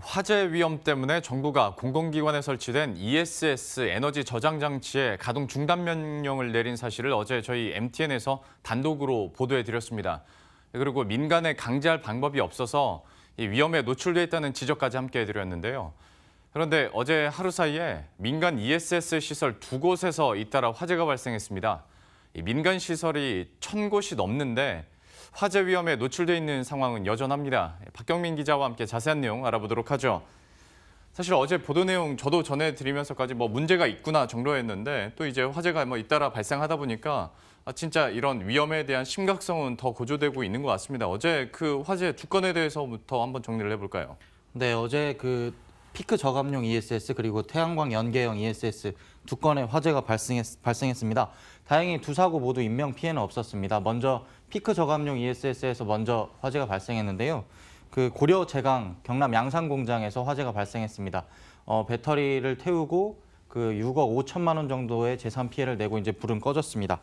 화재 위험 때문에 정부가 공공기관에 설치된 ESS 에너지 저장 장치에 가동 중단 명령을 내린 사실을 어제 저희 MTN에서 단독으로 보도해 드렸습니다. 그리고 민간에 강제할 방법이 없어서 위험에 노출돼 있다는 지적까지 함께 해드렸는데요. 그런데 어제 하루 사이에 민간 ESS 시설 두 곳에서 잇따라 화재가 발생했습니다. 민간 시설이 천 곳이 넘는데 화재 위험에 노출돼 있는 상황은 여전합니다. 박경민 기자와 함께 자세한 내용 알아보도록 하죠. 사실 어제 보도 내용 저도 전해드리면서까지 뭐 문제가 있구나 정도였는데 또 이제 화재가 뭐 잇따라 발생하다 보니까 아, 진짜 이런 위험에 대한 심각성은 더 고조되고 있는 것 같습니다. 어제 그 화재 주건에 대해서부터 한번 정리를 해볼까요? 네, 어제 그 피크 저감용 ESS 그리고 태양광 연계형 ESS 두 건의 화재가 발생했, 발생했습니다. 다행히 두 사고 모두 인명 피해는 없었습니다. 먼저 피크 저감용 ESS에서 먼저 화재가 발생했는데요. 그 고려 제강 경남 양산 공장에서 화재가 발생했습니다. 어, 배터리를 태우고 그 6억 5천만 원 정도의 재산 피해를 내고 이제 불은 꺼졌습니다.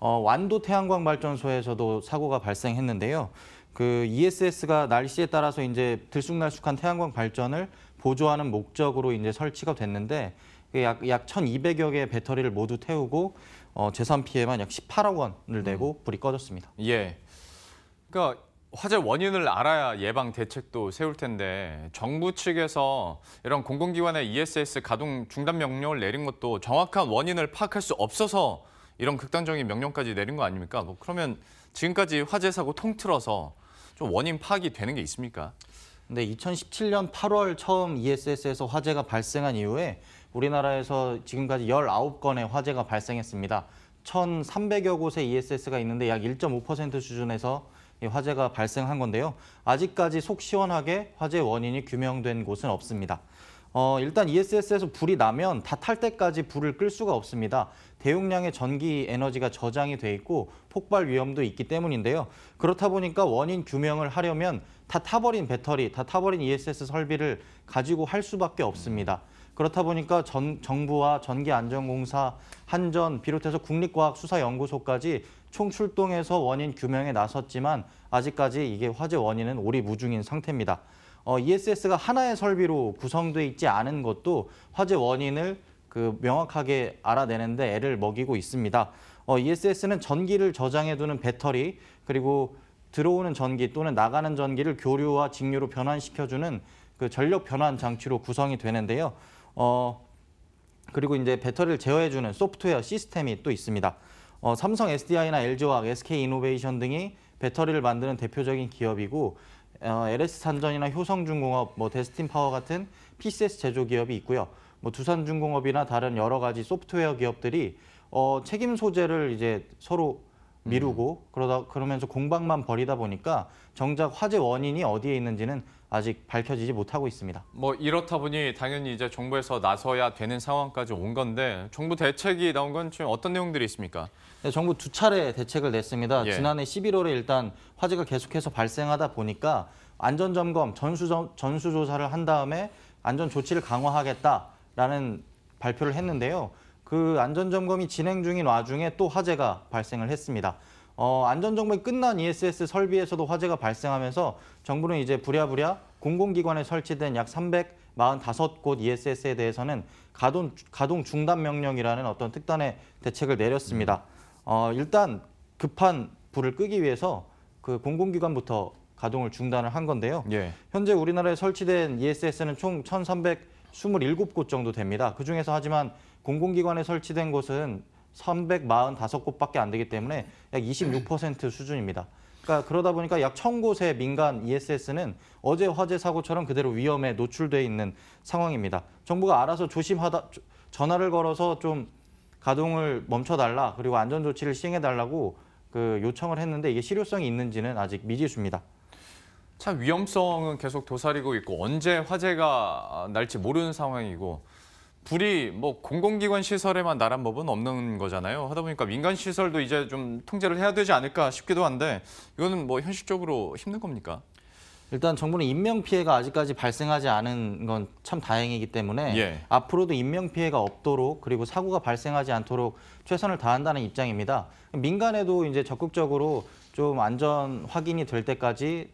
어, 완도 태양광 발전소에서도 사고가 발생했는데요. 그 ESS가 날씨에 따라서 이제 들쑥날쑥한 태양광 발전을 보조하는 목적으로 이제 설치가 됐는데 약, 약 1,200여 개의 배터리를 모두 태우고 어, 재산 피해만 약 18억 원을 음. 내고 불이 꺼졌습니다. 예. 그러니까 화재 원인을 알아야 예방 대책도 세울 텐데 정부 측에서 이런 공공기관의 ESS 가동 중단 명령을 내린 것도 정확한 원인을 파악할 수 없어서 이런 극단적인 명령까지 내린 거 아닙니까? 뭐 그러면 지금까지 화재 사고 통틀어서 좀 원인 파악이 되는 게 있습니까? 근데 2017년 8월 처음 ESS에서 화재가 발생한 이후에 우리나라에서 지금까지 19건의 화재가 발생했습니다. 1,300여 곳에 ESS가 있는데 약 1.5% 수준에서 화재가 발생한 건데요. 아직까지 속 시원하게 화재 원인이 규명된 곳은 없습니다. 어, 일단 ESS에서 불이 나면 다 탈 때까지 불을 끌 수가 없습니다. 대용량의 전기 에너지가 저장이 돼 있고 폭발 위험도 있기 때문인데요. 그렇다 보니까 원인 규명을 하려면 다 타버린 배터리, 다 타버린 ESS 설비를 가지고 할 수밖에 없습니다. 그렇다 보니까 전, 정부와 전기안전공사, 한전 비롯해서 국립과학수사연구소까지 총출동해서 원인 규명에 나섰지만 아직까지 이게 화재 원인은 오리무중인 상태입니다. 어, ESS가 하나의 설비로 구성돼 있지 않은 것도 화재 원인을 그 명확하게 알아내는데 애를 먹이고 있습니다. 어, ESS는 전기를 저장해두는 배터리 그리고 들어오는 전기 또는 나가는 전기를 교류와 직류로 변환시켜주는 그 전력 변환 장치로 구성이 되는데요. 어, 그리고 이제 배터리를 제어해주는 소프트웨어 시스템이 또 있습니다. 어, 삼성 SDI나 LG화학, SK이노베이션 등이 배터리를 만드는 대표적인 기업이고 어, LS 산전이나 효성중공업, 뭐 데스틴 파워 같은 PCS 제조 기업이 있고요. 뭐 두산중공업이나 다른 여러 가지 소프트웨어 기업들이 어, 책임 소재를 이제 서로 미루고 그러다 그러면서 공방만 벌이다 보니까 정작 화재 원인이 어디에 있는지는 아직 밝혀지지 못하고 있습니다. 뭐 이렇다 보니 당연히 이제 정부에서 나서야 되는 상황까지 온 건데 정부 대책이 나온 건 지금 어떤 내용들이 있습니까? 네, 정부 두 차례 대책을 냈습니다. 예. 지난해 11월에 일단 화재가 계속해서 발생하다 보니까 안전 점검, 전수 전수 조사를 한 다음에 안전 조치를 강화하겠다라는 발표를 했는데요. 그 안전점검이 진행 중인 와중에 또 화재가 발생을 했습니다. 어, 안전점검이 끝난 ESS 설비에서도 화재가 발생하면서 정부는 이제 부랴부랴 공공기관에 설치된 약 345곳 ESS에 대해서는 가동, 가동 중단 명령이라는 어떤 특단의 대책을 내렸습니다. 어, 일단 급한 불을 끄기 위해서 그 공공기관부터 가동을 중단을 한 건데요. 예. 현재 우리나라에 설치된 ESS는 총 1,327곳 정도 됩니다. 그중에서 하지만 공공기관에 설치된 곳은 345곳밖에 안 되기 때문에 약 26% 수준입니다. 그러니까 그러다 보니까 약 1,000곳의 민간 ESS는 어제 화재 사고처럼 그대로 위험에 노출돼 있는 상황입니다. 정부가 알아서 조심하다 전화를 걸어서 좀 가동을 멈춰달라 그리고 안전 조치를 시행해달라고 그 요청을 했는데 이게 실효성이 있는지는 아직 미지수입니다. 참 위험성은 계속 도사리고 있고 언제 화재가 날지 모르는 상황이고 불이 뭐 공공기관 시설에만 나란 법은 없는 거잖아요. 하다 보니까 민간 시설도 이제 좀 통제를 해야 되지 않을까 싶기도 한데 이거는 뭐 현실적으로 힘든 겁니까? 일단 정부는 인명 피해가 아직까지 발생하지 않은 건 참 다행이기 때문에 예. 앞으로도 인명 피해가 없도록 그리고 사고가 발생하지 않도록 최선을 다한다는 입장입니다. 민간에도 이제 적극적으로 좀 안전 확인이 될 때까지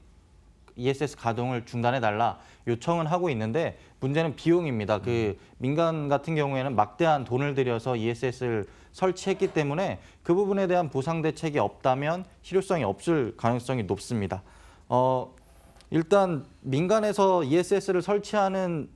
ESS 가동을 중단해달라 요청은 하고 있는데 문제는 비용입니다. 그 민간 같은 경우에는 막대한 돈을 들여서 ESS를 설치했기 때문에 그 부분에 대한 보상 대책이 없다면 실효성이 없을 가능성이 높습니다. 어, 일단 민간에서 ESS를 설치하는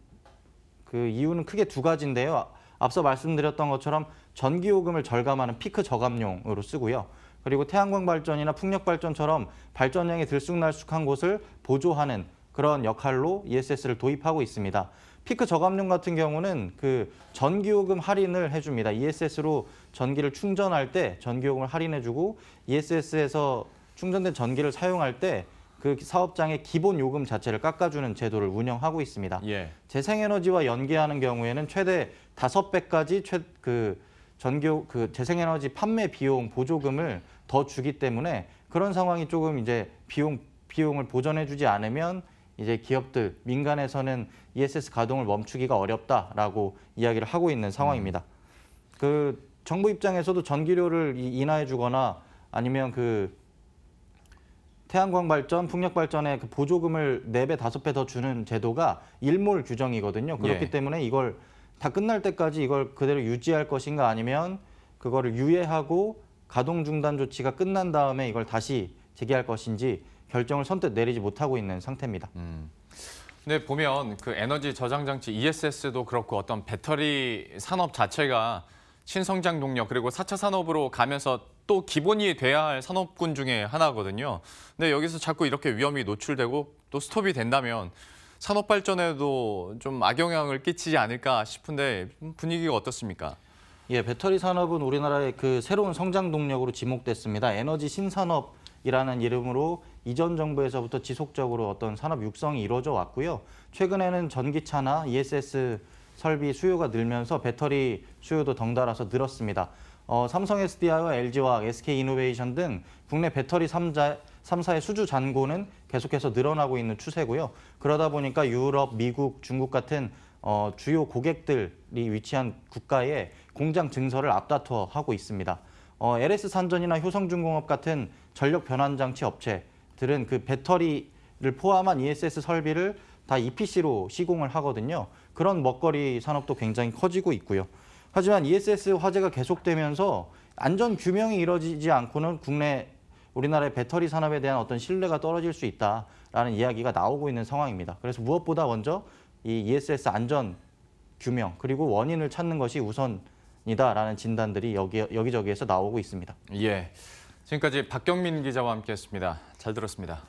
그 이유는 크게 두 가지인데요. 앞서 말씀드렸던 것처럼 전기요금을 절감하는 피크 저감용으로 쓰고요. 그리고 태양광 발전이나 풍력 발전처럼 발전량이 들쑥날쑥한 곳을 보조하는 그런 역할로 ESS를 도입하고 있습니다. 피크 저감용 같은 경우는 그 전기요금 할인을 해줍니다. ESS로 전기를 충전할 때 전기요금을 할인해주고 ESS에서 충전된 전기를 사용할 때 그 사업장의 기본 요금 자체를 깎아주는 제도를 운영하고 있습니다. 예. 재생에너지와 연계하는 경우에는 최대 다섯 배까지 최, 그 전기 그 재생에너지 판매 비용 보조금을 더 주기 때문에 그런 상황이 조금 이제 비용 비용을 보전해 주지 않으면 이제 기업들 민간에서는 ESS 가동을 멈추기가 어렵다라고 이야기를 하고 있는 음. 상황입니다. 그 정부 입장에서도 전기료를 인하해 주거나 아니면 그 태양광 발전, 풍력 발전에 그 보조금을 네 배 다섯 배 더 주는 제도가 일몰 규정이거든요. 그렇기 예. 때문에 이걸 다 끝날 때까지 이걸 그대로 유지할 것인가 아니면 그거를 유예하고 가동 중단 조치가 끝난 다음에 이걸 다시 재개할 것인지 결정을 선뜻 내리지 못하고 있는 상태입니다. 음. 근데 보면 그 에너지 저장 장치 ESS도 그렇고 어떤 배터리 산업 자체가 신성장 동력 그리고 4차 산업으로 가면서 또 기본이 돼야 할 산업군 중에 하나거든요. 근데 여기서 자꾸 이렇게 위험이 노출되고 또 스톱이 된다면 산업 발전에도 좀 악영향을 끼치지 않을까 싶은데 분위기가 어떻습니까? 예, 배터리 산업은 우리나라의 그 새로운 성장 동력으로 지목됐습니다. 에너지 신산업이라는 이름으로 이전 정부에서부터 지속적으로 어떤 산업 육성이 이루어져 왔고요. 최근에는 전기차나 ESS 설비 수요가 늘면서 배터리 수요도 덩달아서 늘었습니다. 어, 삼성 SDI와 LG화학, SK이노베이션 등 국내 배터리 3자, 3사의 수주 잔고는 계속해서 늘어나고 있는 추세고요. 그러다 보니까 유럽, 미국, 중국 같은 어, 주요 고객들이 위치한 국가에 공장 증설을 앞다투어 하고 있습니다. 어, LS 산전이나 효성중공업 같은 전력 변환 장치 업체들은 그 배터리를 포함한 ESS 설비를 다 EPC로 시공을 하거든요. 그런 먹거리 산업도 굉장히 커지고 있고요. 하지만 ESS 화재가 계속되면서 안전 규명이 이루어지지 않고는 국내 우리나라의 배터리 산업에 대한 어떤 신뢰가 떨어질 수 있다라는 이야기가 나오고 있는 상황입니다. 그래서 무엇보다 먼저 이 ESS 안전 규명 그리고 원인을 찾는 것이 우선 이다라는 진단들이 여기 여기저기에서 나오고 있습니다. 예. 지금까지 박경민 기자와 함께했습니다. 잘 들었습니다.